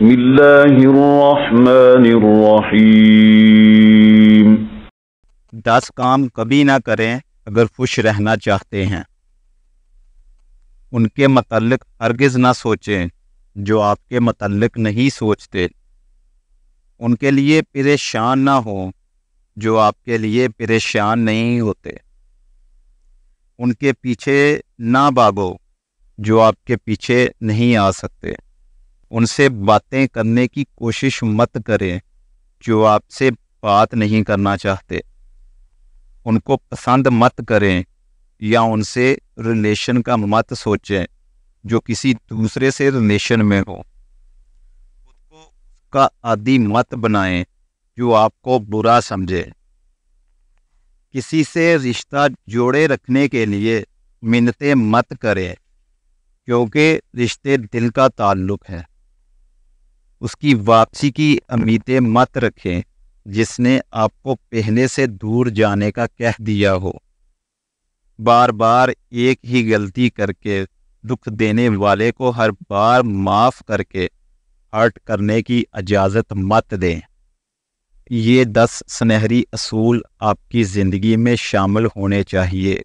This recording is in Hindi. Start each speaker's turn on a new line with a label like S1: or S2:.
S1: بسم الله الرحمن الرحيم दस काम कभी ना करें अगर खुश रहना चाहते हैं उनके मतलब हरगिज़ ना सोचें जो आपके मतलब नहीं सोचते उनके लिए परेशान ना हो जो आपके लिए परेशान नहीं होते उनके पीछे ना भागो जो आपके पीछे नहीं आ सकते उनसे बातें करने की कोशिश मत करें जो आपसे बात नहीं करना चाहते उनको पसंद मत करें या उनसे रिलेशन का मत सोचें जो किसी दूसरे से रिलेशन में हो उसको का आदि मत बनाएं जो आपको बुरा समझे किसी से रिश्ता जोड़े रखने के लिए मिन्नतें मत करें क्योंकि रिश्ते दिल का ताल्लुक है उसकी वापसी की उम्मीदें मत रखें जिसने आपको पहले से दूर जाने का कह दिया हो बार बार एक ही गलती करके दुख देने वाले को हर बार माफ़ करके हर्ट करने की इजाज़त मत दें ये दस सुनहरी असूल आपकी ज़िंदगी में शामिल होने चाहिए